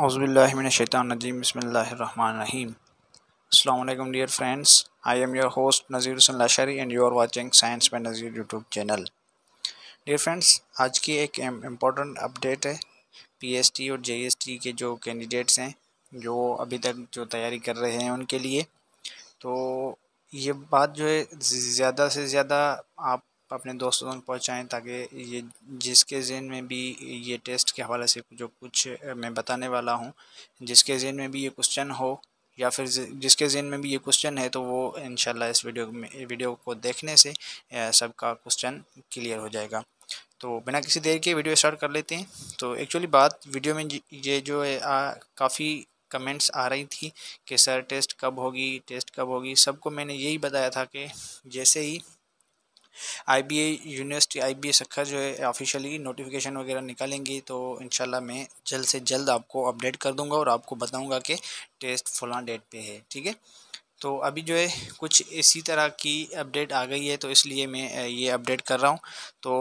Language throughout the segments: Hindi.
हज़बिल्लाशैतानजीम बसमीम अल्लाम dear friends I am your host Nazir Hasan and you are watching science में Nazir YouTube channel dear friends आज की एक इम्पॉर्टेंट अपडेट है पी एस टी और जे एस टी के जो कैंडिडेट्स हैं जो अभी तक जो तैयारी कर रहे हैं उनके लिए तो ये बात जो है ज़्यादा से ज़्यादा आप अपने दोस्तों तक पहुँचाएँ ताकि ये जिसके जेन में भी ये टेस्ट के हवाले से जो कुछ मैं बताने वाला हूँ जिसके जेन में भी ये क्वेश्चन हो या फिर जिसके जेन में भी ये क्वेश्चन है तो वो इन इस वीडियो में वीडियो को देखने से सबका क्वेश्चन क्लियर हो जाएगा तो बिना किसी देर के वीडियो स्टार्ट कर लेते हैं तो एक्चुअली बात वीडियो में ये जो है काफ़ी कमेंट्स आ रही थी कि सर टेस्ट कब होगी टेस्ट कब होगी सबको मैंने यही बताया था कि जैसे ही आईबीए यूनिवर्सिटी आईबीए सखर जो है ऑफिशियली नोटिफिकेशन वगैरह निकालेंगी तो शाला मैं जल्द से जल्द आपको अपडेट कर दूंगा और आपको बताऊंगा कि टेस्ट फलां डेट पे है ठीक है तो अभी जो है कुछ इसी तरह की अपडेट आ गई है तो इसलिए मैं ये अपडेट कर रहा हूँ तो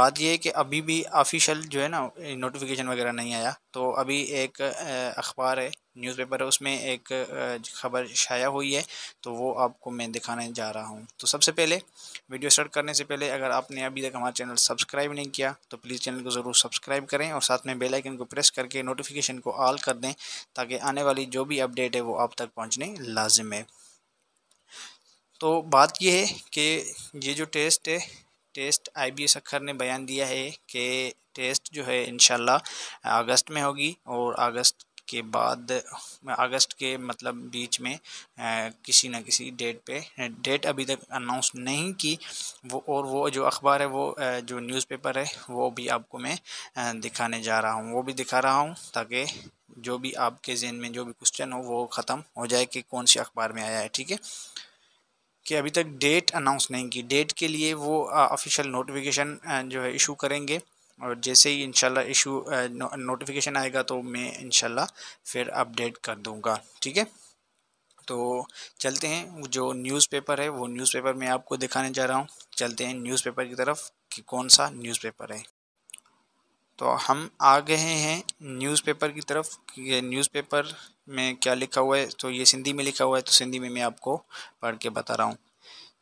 बात यह है कि अभी भी ऑफिशियल जो है ना नोटिफिकेशन वगैरह नहीं आया तो अभी एक अखबार है न्यूज़पेपर है उसमें एक ख़बर शाया हुई है तो वो आपको मैं दिखाने जा रहा हूँ तो सबसे पहले वीडियो स्टार्ट करने से पहले अगर आपने अभी तक हमारा चैनल सब्सक्राइब नहीं किया तो प्लीज़ चैनल को ज़रूर सब्सक्राइब करें और साथ में बेलाइकन को प्रेस करके नोटिफिकेशन को ऑल कर दें ताकि आने वाली जो भी अपडेट है वो आप तक पहुँचने लाजिम है तो बात यह है कि ये जो टेस्ट है टेस्ट आई बी एस अखर ने बयान दिया है कि टेस्ट जो है इन अगस्त में होगी और अगस्त के बाद अगस्त के मतलब बीच में किसी ना किसी डेट पे डेट अभी तक अनाउंस नहीं की वो और वो जो अखबार है वो जो न्यूज़पेपर है वो भी आपको मैं दिखाने जा रहा हूँ वो भी दिखा रहा हूँ ताकि जो भी आपके जहन में जो भी क्वेश्चन हो वो ख़त्म हो जाए कि कौन से अखबार में आया है ठीक है कि अभी तक डेट अनाउंस नहीं की डेट के लिए वो ऑफिशियल नोटिफिकेशन जो है इशू करेंगे और जैसे ही इनशाला इशू नो, नोटिफिकेशन आएगा तो मैं इनशाला फिर अपडेट कर दूँगा ठीक है तो चलते हैं जो न्यूज़पेपर है वो न्यूज़पेपर मैं आपको दिखाने जा रहा हूँ चलते हैं न्यूज़पेपर की तरफ कि कौन सा न्यूज़पेपर है तो हम आ गए हैं न्यूज़पेपर की तरफ कि न्यूज़पेपर में क्या लिखा हुआ है तो ये सिंधी में लिखा हुआ है तो सिंधी में मैं आपको पढ़ के बता रहा हूँ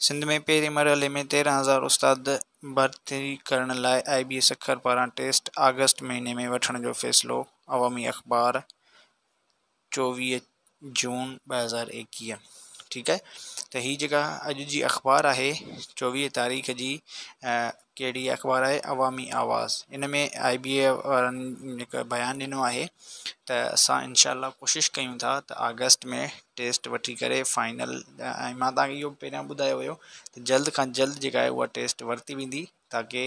सिंध में पेरे इमर में तेरह हज़ार उस्ताद भर्ती करण लाइ आई बी एस अखर पारां टेस्ट अगस्त महीने में वठण जो फ़ैसिलो अवामी अख़बार चौवी जून ॿ हज़ार एकवीह ठीक है त हीअ जेका अॼु जी अख़बार है चौवी तारीख़ की कड़ी अख़बार है अवामी आवाज़ इन में आई बी ए बयान दिनों बयानु ॾिनो आहे इनशा कोशिशि कयूं था त अगस्त में टेस्ट वी करे फाइनल ऐं मां तव्हांखे इहो जल्द का जल्द जो आहे उहा टेस्ट वरती वी ताकि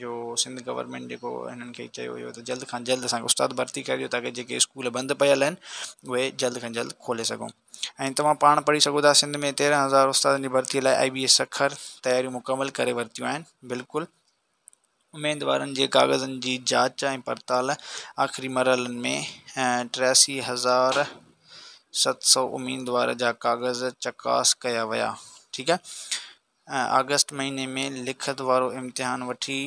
जो सिंध गवर्नमेंट जो हिननि खे चयो जल्द का जल्द अस उस्ताद भर्ती करियो स्कूल बंद पयल आहिनि जल्द का जल्द खोले सघूं ऐं तव्हां पाण पढ़ी सघो सिंध में तेरह हज़ार उस्ताद की भर्ती लाइ आई बी एस अखर तयारियूं मुकमल कर वरितियूं आहिनि बिल्कुलु उमेदवारनि जे कागज़नि जी जांच ऐं पड़ताल आख़िरी मरल में टियासी हज़ार सत सौ उम्मीदवार जा कागज़ चकास क्या वह ठीक है अगस्त महीने में लिखत वो इम्तिहान वी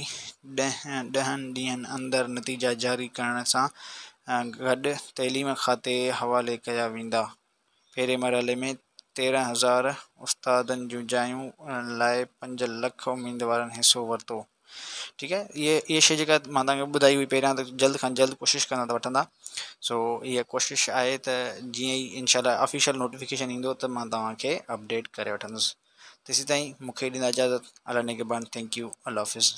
डह ॾहनि ॾींहनि नतीजा जारी करण सां गड तइलीम खाते हवाले क्या वेंदा पहले मरहले में तेरह हज़ार उस्तादनि जूं जायूं उन्हनि लाइ पंज लख उमेदवारनि हिसो वरितो ठीकु आहे इहे इहे शइ जेका मां तव्हांखे ॿुधाई हुई पैर तो जल्द खां जल्द कोशिश कंदा त वठंदा सो ये कोशिश आहे त जीअं ई इनशाला ऑफिशियल नोटिफिकेशन ईंदो त अपडेट करे वठंदुसि तेसीं ताईं मूंखे इजाज़त अला नेगबान थैंक यू अल्लाह हाफ़िज़